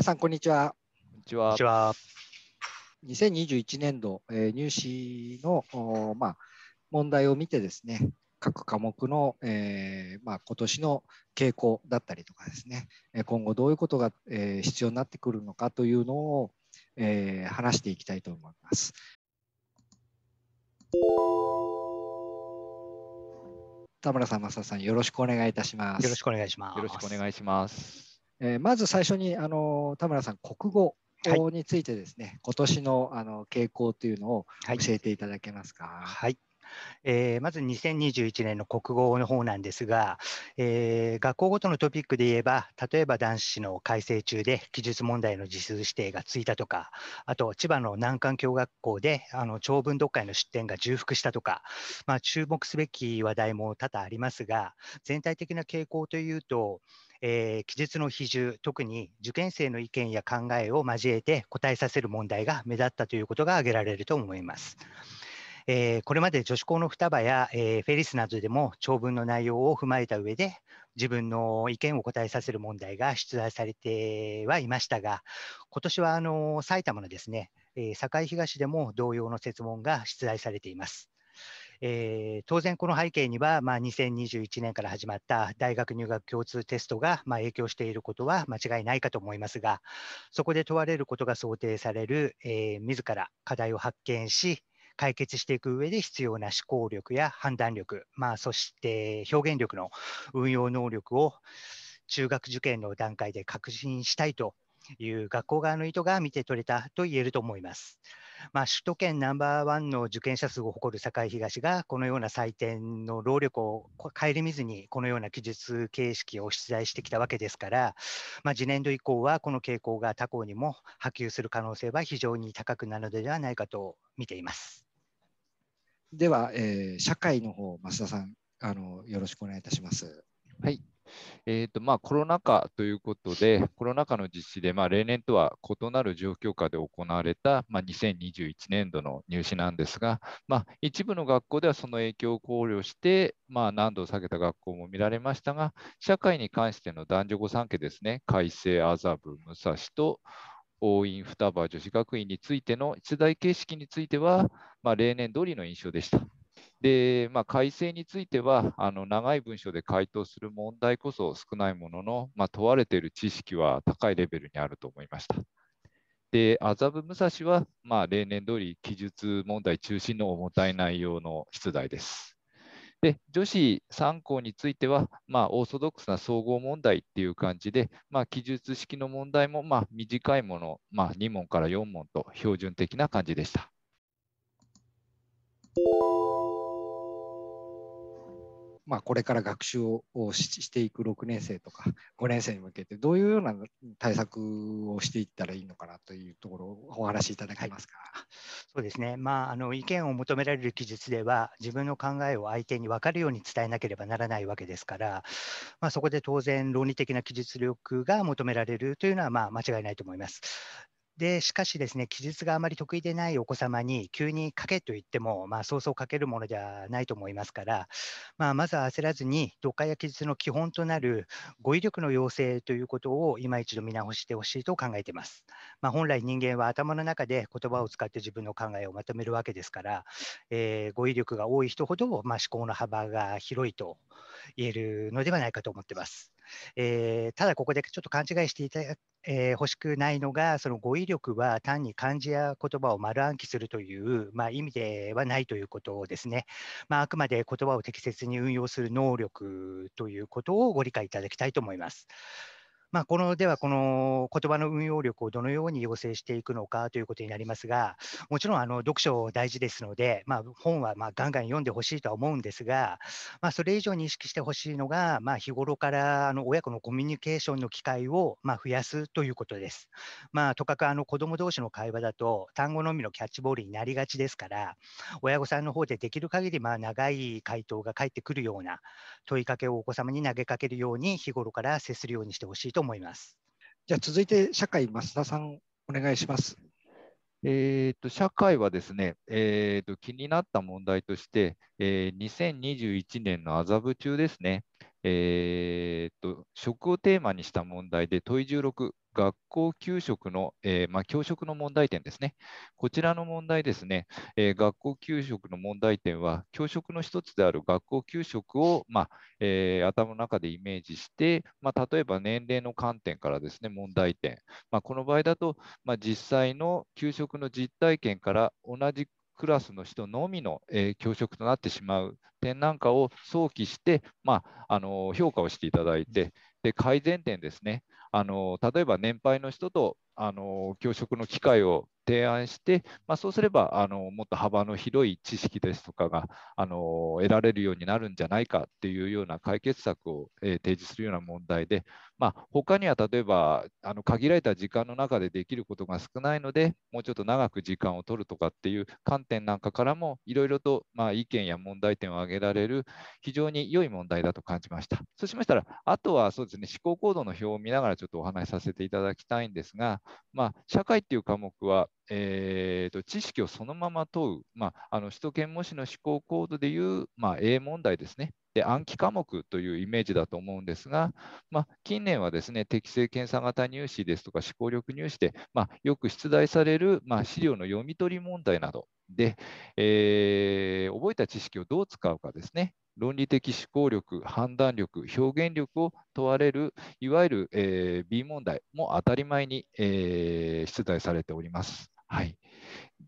皆さん、こんにちは。こんにちは。こんにちは2021年度、えー、入試のお、まあ、問題を見てですね、各科目の、えーまあ、今年の傾向だったりとかですね、今後どういうことが、えー、必要になってくるのかというのを、えー、話していきたいと思います。田村さん、増田さん、よろしくお願いいたします。よろしくお願いします。よろしくお願いします。えー、まず最初にあの田村さん国語についてですね、はい、今年のあの傾向というのを教えていただけますか。はい、えー、まず2021年の国語の方なんですが、えー、学校ごとのトピックで言えば例えば男子の改正中で記述問題の時数指定がついたとかあと千葉の難関共学校であの長文読解の出典が重複したとか、まあ、注目すべき話題も多々ありますが全体的な傾向というとえー、記述の比重、特に受験生の意見や考えを交えて答えさせる問題が目立ったということが挙げられると思います。えー、これまで女子校の双葉や、えー、フェリスなどでも長文の内容を踏まえた上で自分の意見を答えさせる問題が出題されてはいましたが今年はあの埼玉のですね、えー、堺東でも同様の設問が出題されています。えー、当然この背景には、まあ、2021年から始まった大学入学共通テストが、まあ、影響していることは間違いないかと思いますが、そこで問われることが想定される、えー、自ら課題を発見し、解決していく上で必要な思考力や判断力、まあ、そして表現力の運用能力を中学受験の段階で確信したいという学校側の意図が見て取れたと言えると思います。まあ、首都圏ナンバーワンの受験者数を誇る堺東が、このような採点の労力を顧みずに、このような記述形式を出題してきたわけですから、まあ、次年度以降はこの傾向が他校にも波及する可能性は非常に高くなるのではないかと見ています。では、えー、社会の方、増田さんあの、よろしくお願いいたします。はい、えーとまあ、コロナ禍ということで、コロナ禍の実施で、まあ、例年とは異なる状況下で行われた、まあ、2021年度の入試なんですが、まあ、一部の学校ではその影響を考慮して、まあ、難度を下げた学校も見られましたが、社会に関しての男女御三家ですね、改正、麻布、武蔵と、応印双葉女子学院についての出題形式については、まあ、例年通りの印象でした。で、まあ、改正についてはあの長い文章で回答する問題こそ少ないものの、まあ、問われている知識は高いレベルにあると思いました。で麻布武蔵は、まあ、例年通り記述問題中心の重たい内容の出題です。で女子3校については、まあ、オーソドックスな総合問題っていう感じで、まあ、記述式の問題も、まあ、短いもの、まあ、2問から4問と標準的な感じでした。まあ、これから学習をしていく6年生とか5 年生に向けてどういうような対策をしていったらいいのかなというところをお話しいただけますか。そうですね、まあ、あの意見を求められる記述では自分の考えを相手に分かるように伝えなければならないわけですから、まあ、そこで当然論理的な記述力が求められるというのはまあ間違いないと思います。で、しかしですね、記述があまり得意でないお子様に、急に書けと言っても、まあ、そうそう書けるものではないと思いますから、まあ、まずは焦らずに、読解や記述の基本となる語彙力の要請ということを、今一度見直してほしいと考えています。まあ、本来人間は頭の中で言葉を使って自分の考えをまとめるわけですから、えー、語彙力が多い人ほど、まあ、思考の幅が広いと言えるのではないかと思ってます。えー、ただここでちょっと勘違いしていただえー、欲しくないのが、その語彙力は単に漢字や言葉を丸暗記するという、まあ、意味ではないということですね。まあ、あくまで言葉を適切に運用する能力ということをご理解いただきたいと思います。まあ、このではこの言葉の運用力をどのように要請していくのかということになりますが、もちろんあの読書大事ですので、まあ、本はまあガンガン読んでほしいとは思うんですが、まあ、それ以上に意識してほしいのが、まあ、日頃からあの親子のコミュニケーションの機会をまあ増やすということです。まあ、とかくあの子ども同士の会話だと、単語のみのキャッチボールになりがちですから、親御さんの方でできる限りまあ長い回答が返ってくるような問いかけをお子様に投げかけるように、日頃から接するようにしてほしいとと思います。じゃあ続いて社会、増田さん、お願いします。えーと、社会はですね、えーと、気になった問題として、えー、2021年の麻布中ですね、えーと、食をテーマにした問題で問い16学校給食の、えー、まあ、教職の問題点ですね。こちらの問題ですね、えー、学校給食の問題点は、教職の一つである学校給食を、まあ、えー、頭の中でイメージして、まあ、例えば年齢の観点からですね、問題点。まこの場合だと、ま実際の給食の実体験から同じクラスの人のみの、えー、教職となってしまう点なんかを想起して、まあ、あの評価をしていただいて、で改善点ですねあの例えば年配の人とあの教職の機会を提案して、まあ、そうすればあのもっと幅の広い知識ですとかがあの得られるようになるんじゃないかっていうような解決策を、えー、提示するような問題で、まあ、他には例えばあの限られた時間の中でできることが少ないのでもうちょっと長く時間を取るとかっていう観点なんかからもいろいろと、まあ、意見や問題点を挙げられる非常に良い問題だと感じました。そうしましたらあとはそうですね思考行動の表を見ながらちょっとお話しさせていただきたいんですがまあ、社会っていう科目は、えーと、知識をそのまま問う、まあ、あの首都圏模試の試行コードでいう、まあ、A 問題ですね。で暗記科目というイメージだと思うんですが、まあ、近年はですね適正検査型入試ですとか思考力入試で、まあ、よく出題される、まあ、資料の読み取り問題などで、えー、覚えた知識をどう使うかですね論理的思考力、判断力、表現力を問われる、いわゆる、えー、B 問題も当たり前に、えー、出題されております。はい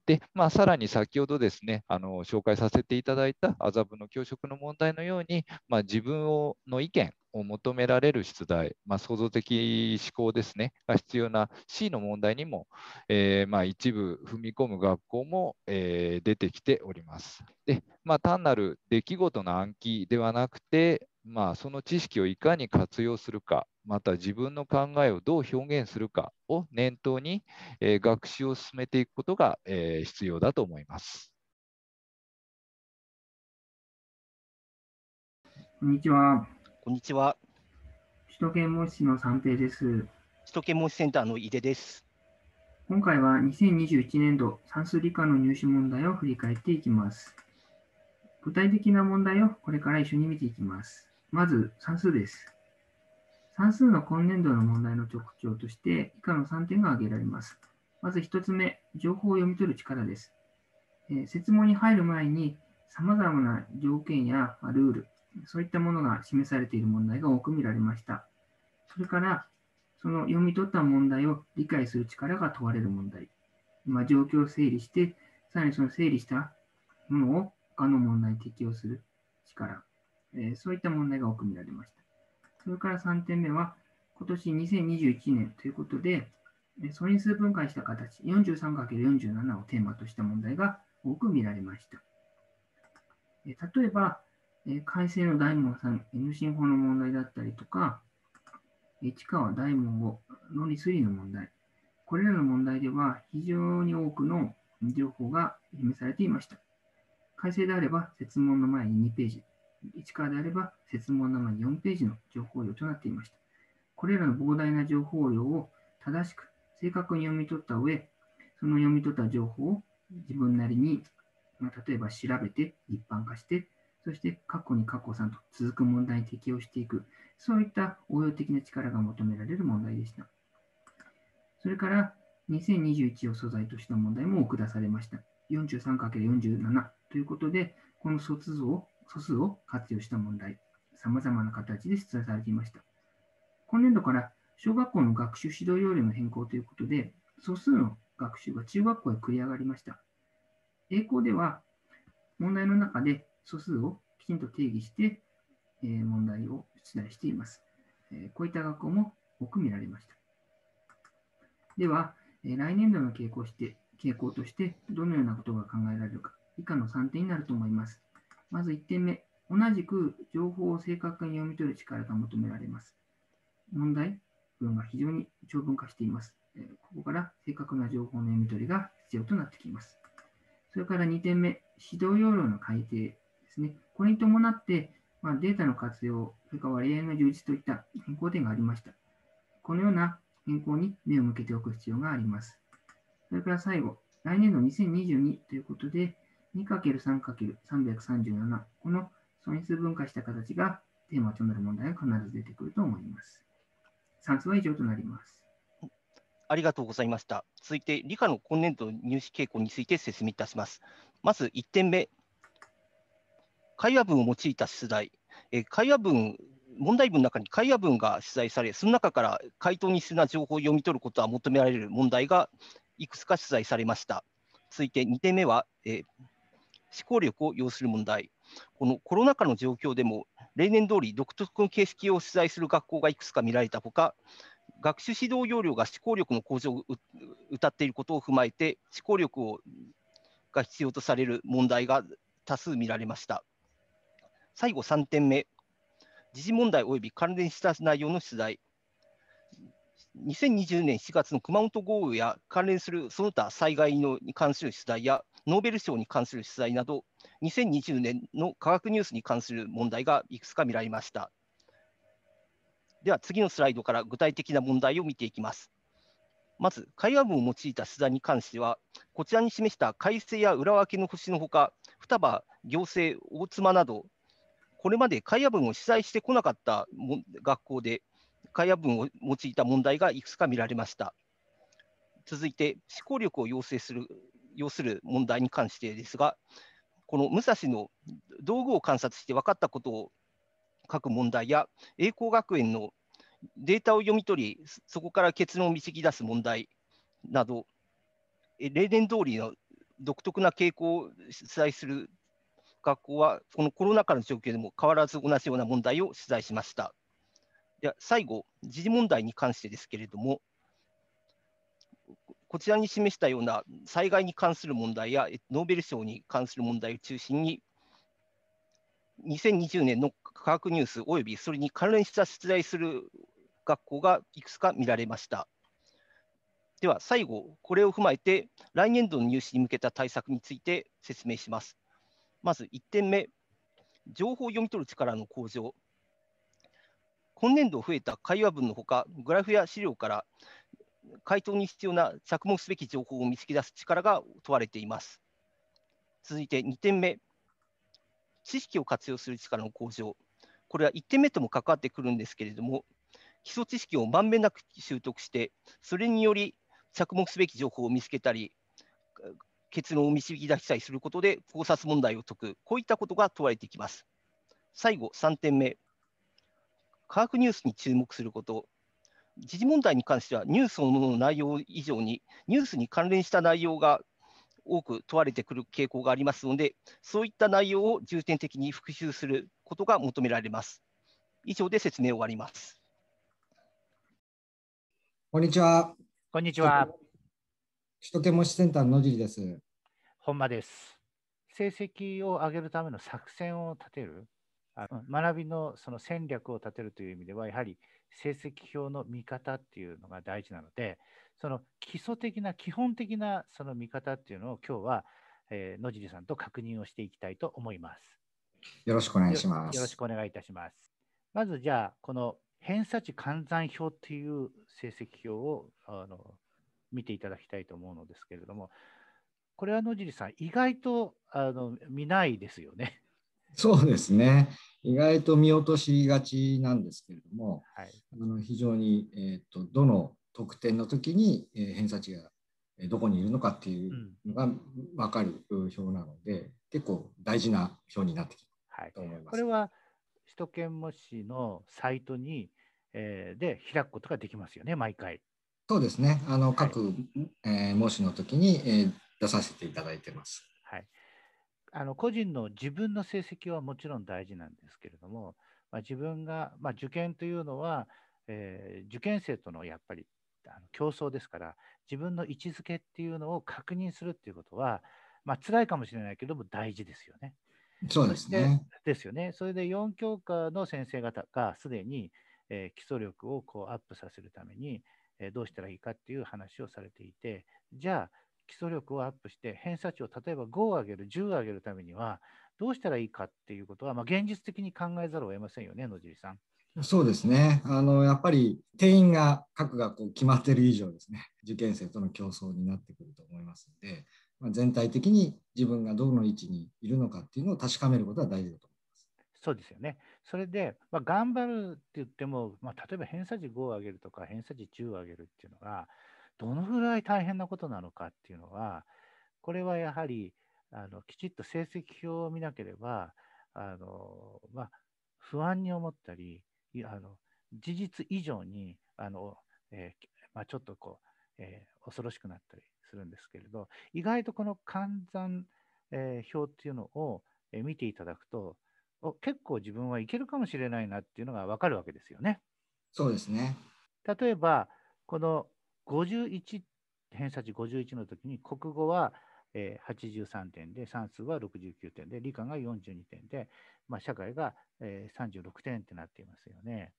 で、まあ、さらに先ほどですねあの紹介させていただいた麻布の教職の問題のように、まあ、自分をの意見を求められる出題、まあ、創造的思考ですねが必要な C の問題にも、えー、まあ、一部踏み込む学校も、えー、出てきております。でまあ、単なる出来事の暗記ではなくて、まあ、その知識をいかに活用するか、また自分の考えをどう表現するかを念頭に、えー、学習を進めていくことが、えー、必要だと思います。こんにちは。こんにちは。首都圏模試の三平です。首都圏模試センターの井出です。今回は2021年度算数理科の入試問題を振り返っていきます。具体的な問題をこれから一緒に見ていきます。まず算数です。算数の今年度の問題の特徴として以下の3点が挙げられます。まず1つ目、情報を読み取る力です。えー、説問に入る前に様々な条件やルール、そういったものが示されている問題が多く見られました。それから、その読み取った問題を理解する力が問われる問題。まあ、状況を整理して、さらにその整理したものを他の問題に適用する力。えそういった問題が多く見られました。それから3点目は、今年2021年ということで、素因数分解した形 43×47 をテーマとした問題が多く見られました。例えば、改正の大門さん N 進法の問題だったりとか、市川大門を論理推理の問題、これらの問題では非常に多くの情報が示されていました。改正であれば、設問の前に2ページ、1からであれば、設問のに4ページの情報量となっていました。これらの膨大な情報量を正しく正確に読み取った上、その読み取った情報を自分なりに、まあ、例えば調べて、一般化して、そして過去に過去3と続く問題に適応していく、そういった応用的な力が求められる問題でした。それから、2021を素材とした問題も下されました。43×47 ということで、この卒像素数を活用した問題、さまざまな形で出題されていました。今年度から小学校の学習指導要領の変更ということで、素数の学習が中学校へ繰り上がりました。英校では、問題の中で素数をきちんと定義して、え問題を出題しています、えこういった学校も多く見られました。では、え来年度の傾向して傾向としてどのようなことが考えられるか、以下の3点になると思います。まず1点目、同じく情報を正確に読み取る力が求められます。問題文が非常に長文化しています。ここから正確な情報の読み取りが必要となってきます。それから2点目、指導要領の改定ですね。これに伴って、まあ、データの活用、それから割合の充実といった変更点がありました。このような変更に目を向けておく必要があります。それから最後、来年度2022ということで、2×3×337 この素因数分解した形がテーマとなる問題が必ず出てくると思います。算数は以上となります。ありがとうございました。続いて理科の今年度入試傾向について説明いたします。まず1点目、会話文を用いた出題。え会話文問題文の中に会話文が出題され、その中から回答に必要な情報を読み取ることは求められる問題がいくつか出題されました。続いて2点目は、えー、思考力を要する問題、このコロナ禍の状況でも、例年通り独特の形式を取材する学校がいくつか見られたほか、学習指導要領が思考力の向上をうたっていることを踏まえて、思考力をが必要とされる問題が多数見られました。最後3点目、時事問題及び関連した内容の取材2020年4月の熊本豪雨や関連するその他災害のに関する取材やノーベル賞に関する取材など、2020年の科学ニュースに関する問題がいくつか見られました。では次のスライドから具体的な問題を見ていきます。まず、会話文を用いた取材に関しては、こちらに示した改正や裏分けの星のほか、双葉、行政、大妻など、これまで会話文を取材してこなかったも学校で、会話文を用いた問題がいくつか見られました。続いて、思考力を養成する要する問題に関してですが、この武蔵の道具を観察して分かったことを書く問題や、栄光学園のデータを読み取り、そこから結論を導き出す問題など、例年通りの独特な傾向を取材する学校は、このコロナ禍の状況でも変わらず同じような問題を取材しました。では最後、時事問題に関してですけれども、こちらに示したような災害に関する問題やノーベル賞に関する問題を中心に、2020年の科学ニュース及びそれに関連した出題する学校がいくつか見られました。では最後、これを踏まえて来年度の入試に向けた対策について説明します。まず1点目、情報を読み取る力の向上。今年度増えた会話文のほか、グラフや資料から回答に必要な着目すべき情報を見つけ出す力が問われています。続いて2点目、知識を活用する力の向上。これは1点目とも関わってくるんですけれども、基礎知識をまんべんなく習得して、それにより着目すべき情報を見つけたり、結論を導き出したりすることで考察問題を解く、こういったことが問われてきます。最後、3点目、科学ニュースに注目すること。時事問題に関してはニュースの内容以上にニュースに関連した内容が多く問われてくる傾向がありますのでそういった内容を重点的に復習することが求められます。以上で説明を終わります。こんにちは。こんにちは。首都圏模試センターの野尻です。本間です。成績を上げるための作戦を立てるあ学びのその戦略を立てるという意味ではやはり成績表の見方っていうのが大事なのでその基礎的な基本的なその見方っていうのを今日は、えー、野尻さんと確認をしていきたいと思います。よろしくお願いします。よろしくお願いいたします。まずじゃあこの偏差値換算表っていう成績表をあの見ていただきたいと思うのですけれども、これは野尻さん、意外とあの見ないですよね。そうですね。意外と見落としがちなんですけれども、はい、あの非常に、えーと、どの得点の時に、えー、偏差値がどこにいるのかっていうのが分かる表なので、うん、結構大事な表になってきたと思います。はい、これは首都圏模試のサイトに、えー、で開くことができますよね、毎回。そうですね、あの各、はい、えー、模試の時に、えー、出させていただいてます。あの個人の自分の成績はもちろん大事なんですけれども、まあ、自分が、まあ、受験というのは、えー、受験生とのやっぱりあの競争ですから自分の位置づけっていうのを確認するっていうことは、まあ辛いかもしれないけども大事ですよね。そうですね。ですよね。それで4教科の先生方がすでに、えー、基礎力をこうアップさせるために、えー、どうしたらいいかっていう話をされていてじゃあ基礎力をアップして、偏差値を例えば5を上げる、10を上げるためには、どうしたらいいかっていうことは、まあ、現実的に考えざるを得ませんよね、野尻さん。そうですね。あの、やっぱり定員が各学校決まってる以上ですね、受験生との競争になってくると思いますので、まあ、全体的に自分がどの位置にいるのかっていうのを確かめることは大事だと思います。そうですよね。それで、まあ、頑張るって言っても、まあ、例えば偏差値5を上げるとか、偏差値10を上げるっていうのが、どのぐらい大変なことなのかっていうのは、これはやはりあのきちっと成績表を見なければ、あのまあ、不安に思ったり、あの事実以上にあの、えー、まあ、ちょっとこう、えー、恐ろしくなったりするんですけれど、意外とこの換算、えー、表っていうのを見ていただくと、結構自分はいけるかもしれないなっていうのが分かるわけですよね。そうですね例えば、この51偏差値51の時に国語は83点で算数は69点で理科が42点で、まあ、社会が36点ってなっていますよね。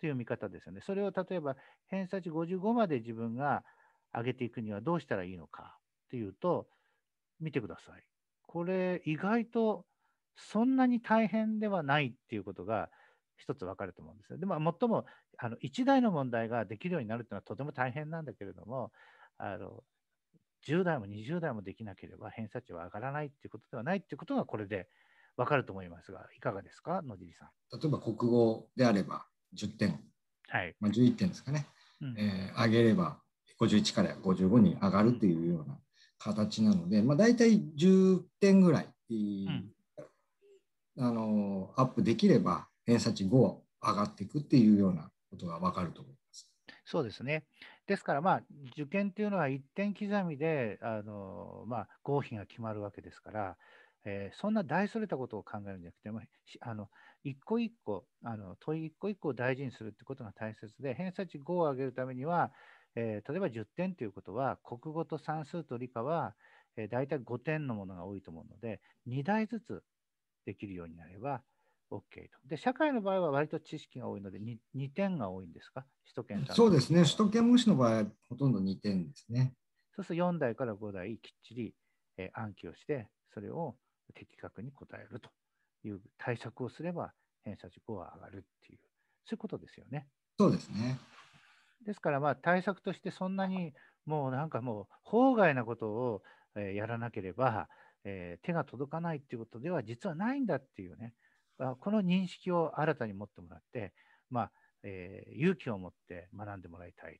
という見方ですよね。それを例えば偏差値55まで自分が上げていくにはどうしたらいいのかというと見てください。これ意外とそんなに大変ではないっていうことが一つ分かると思うんですよ。でも、最もあの1台の問題ができるようになるというのはとても大変なんだけれども、あの10代も20代もできなければ偏差値は上がらないということではないということがこれで分かると思いますが、いかがですか、野尻さん。例えば国語であれば10点、はいまあ、11点ですかね、うん、えー、上げれば51から55に上がるというような形なので、まあ、大体10点ぐらい、うん、あのアップできれば、偏差値5は上がっていくっていうようなことが分かると思います。そうですねですから、まあ、受験というのは一点刻みであの、まあ、合否が決まるわけですから、えー、そんな大それたことを考えるんじゃなくて、まあ、あの一個一個あの問い一個一個を大事にするってことが大切で偏差値5を上げるためには、えー、例えば10点ということは国語と算数と理科は、えー、大体5点のものが多いと思うので2台ずつできるようになれば OK と。で、社会の場合は割と知識が多いので2、2点が多いんですか、首都圏そうですね、首都圏模試の場合、ほとんど2点ですね。そうすると4台から5台きっちり、えー、暗記をして、それを的確に答えるという対策をすれば、偏差値5は上がるっていう、そういうことですよね。そうですね。ですから、まあ、対策としてそんなにもうなんかもう、法外なことを、えー、やらなければ、えー、手が届かないっていうことでは実はないんだっていうね。この認識を新たに持ってもらって、まあえー、勇気を持って学んでもらいたい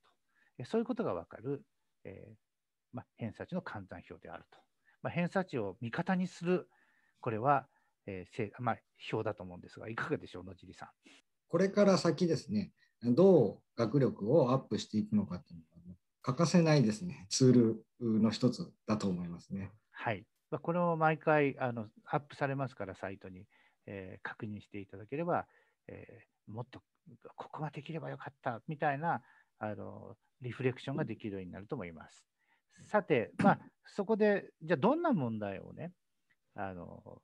と、そういうことが分かる、えー、まあ、偏差値の換算表であると。まあ、偏差値を味方にする、これは、えーまあ、表だと思うんですが、いかがでしょう、野尻さん。これから先ですね、どう学力をアップしていくのかというのは、欠かせないですね、ツールの一つだと思いますね。はい。まあ、これも毎回あのアップされますから、サイトに。えー、確認していただければ、えー、もっとここができればよかったみたいなあのリフレクションができるようになると思います。さて、まあ、そこでじゃあどんな問題をねあの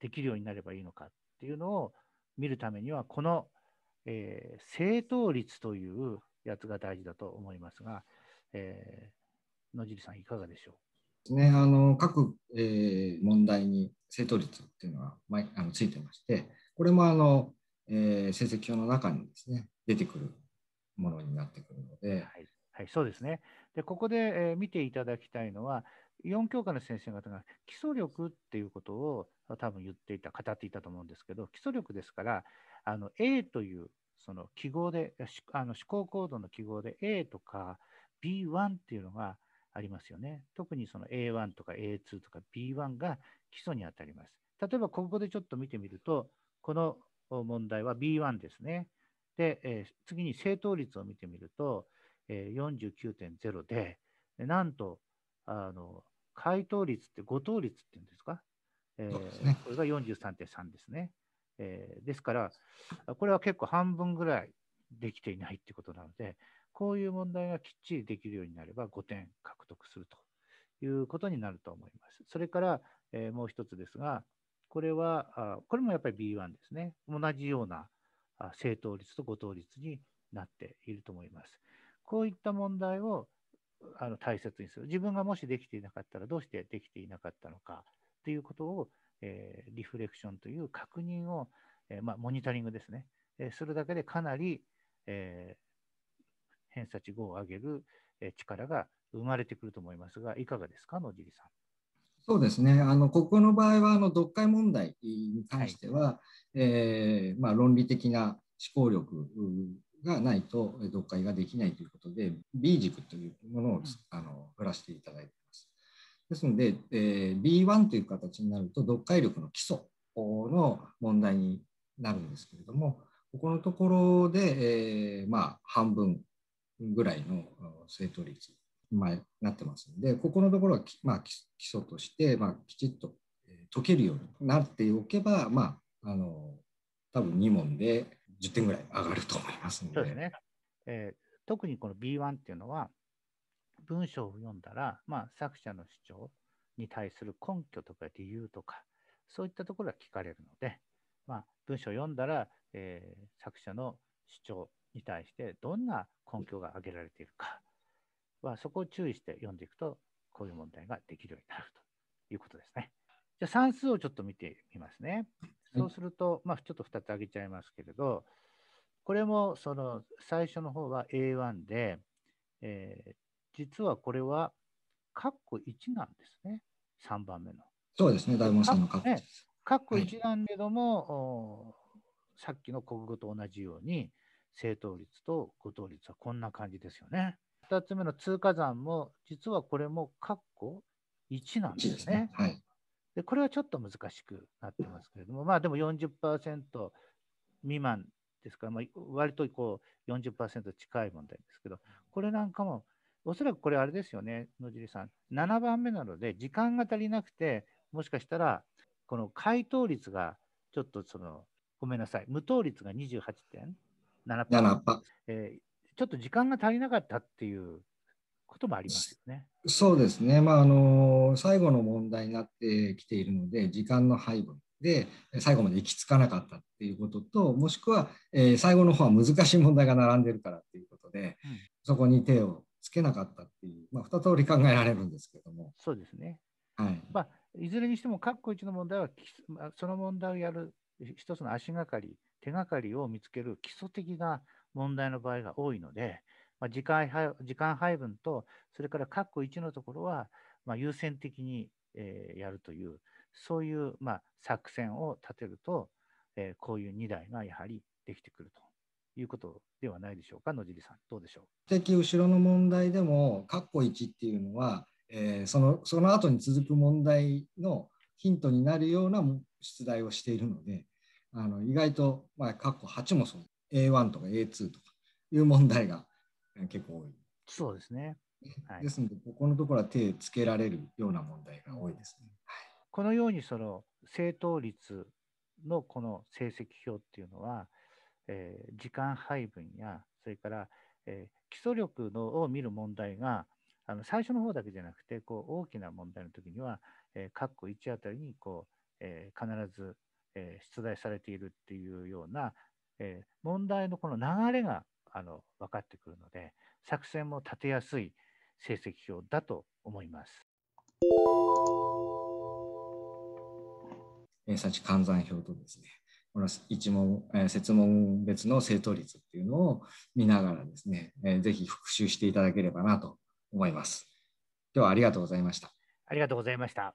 できるようになればいいのかっていうのを見るためにはこの、えー、正答率というやつが大事だと思いますが、えー、野尻さんいかがでしょうですね、あの各、えー、問題に正答率っていうのがあのついてまして、これもあの、えー、成績表の中にですね出てくるものになってくるので。はいはい、そうですねでここで、えー、見ていただきたいのは、4教科の先生方が基礎力っていうことを多分言っていた、語っていたと思うんですけど、基礎力ですから、あの A というその記号で、あの思考行動の記号で A とか B1 っていうのがありますよね。特にその A1 とか A2 とか B1 が基礎にあたります。例えばここでちょっと見てみると、この問題は B1 ですね。で、えー、次に正答率を見てみると、えー、49.0で、なんと、あの、回答率って誤答率っていうんですか、えーこれが43.3ですね。えー、ですから、これは結構半分ぐらいできていないってことなので、こういう問題がきっちりできるようになれば5点獲得するということになると思います。それから、えー、もう一つですが、これはあ、これもやっぱり B1 ですね。同じような正答率と誤答率になっていると思います。こういった問題をあの大切にする。自分がもしできていなかったらどうしてできていなかったのかということを、えー、リフレクションという確認を、えー、まあ、モニタリングですね、えー、するだけでかなり、え偏差値5を上げる力が生まれてくると思いますが、いかがですか、野尻さん。そうですね、あのここの場合はあの読解問題に関しては、はい、えー、まあ、論理的な思考力がないと読解ができないということで、B 軸というものを、あの振らせていただいてます。ですので、えー、B1 という形になると、読解力の基礎の問題になるんですけれども、ここのところで、えー、まあ、半分ぐらいの正答率に、まあ、なってますので、ここのところはまあ、基礎として、まあ、きちっと解けるようになっておけば、まあ、あの多分2問で10点ぐらい上がると思いますので。そうですねえー、特にこの B1 っていうのは、文章を読んだら、まあ、作者の主張に対する根拠とか理由とか、そういったところが聞かれるので、まあ、文章を読んだら、えー、作者の主張に対してどんな根拠が挙げられているかはそこを注意して読んでいくとこういう問題ができるようになるということですね。じゃあ算数をちょっと見てみますね。そうすると、まあ、ちょっと2つ挙げちゃいますけれどこれもその最初の方は A1 で、えー、実はこれは括弧1なんですね3番目の。そうですね大門さんの括弧。括弧1なんだけども、はい、さっきの国語と同じように正答率と誤答率はこんな感じですよね。2つ目の通過算も、実はこれも括弧1なんですね。ですねはい、でこれはちょっと難しくなってますけれども、まあでも40%未満ですから、まあ、割とこう40%近い問題ですけど、これなんかも、おそらくこれあれですよね、野尻さん。7番目なので、時間が足りなくて、もしかしたら、この回答率がちょっとその、ごめんなさい、無答率が28点。7パえー、ちょっと時間が足りなかったっていうこともありますよね。そうですね、まああの最後の問題になってきているので、時間の配分で最後まで行き着かなかったっていうことと、もしくは、えー、最後の方は難しい問題が並んでるからっていうことで、うん、そこに手をつけなかったっていう、まあ、2通り考えられるんですけども。そうですね、はいまあ、いずれにしても、括弧1の問題は、その問題をやる一つの足がかり手がかりを見つける基礎的な問題の場合が多いので、まあ、時間時間配分と、それから括弧1のところは、まあ、優先的に、えー、やるという、そういう、まあ、作戦を立てると、えー、こういう2台がやはりできてくるということではないでしょうか、野尻さん、どうでしょう。的後ろの問題でも、括弧1っていうのは、えー、そのその後に続く問題のヒントになるような出題をしているので、あの意外と、まあ、括弧8もそう A1 とか A2 とかいう問題が結構多い。そうですね。はい、ですので、ここのところは手つけられるような問題が多いですね。はい、このようにその正答率のこの成績表っていうのは、えー、時間配分やそれから、えー、基礎力のを見る問題があの最初の方だけじゃなくてこう大きな問題の時には、えー、括弧1あたりにこう、えー、必ずえ出題されているっていうような、え問題のこの流れがあの分かってくるので作戦も立てやすい成績表だと思います。さち換算表とですねこの一問、え設問別の正答率っていうのを見ながらですね、えぜひ復習していただければなと思います。今日はありがとうございました。ありがとうございました。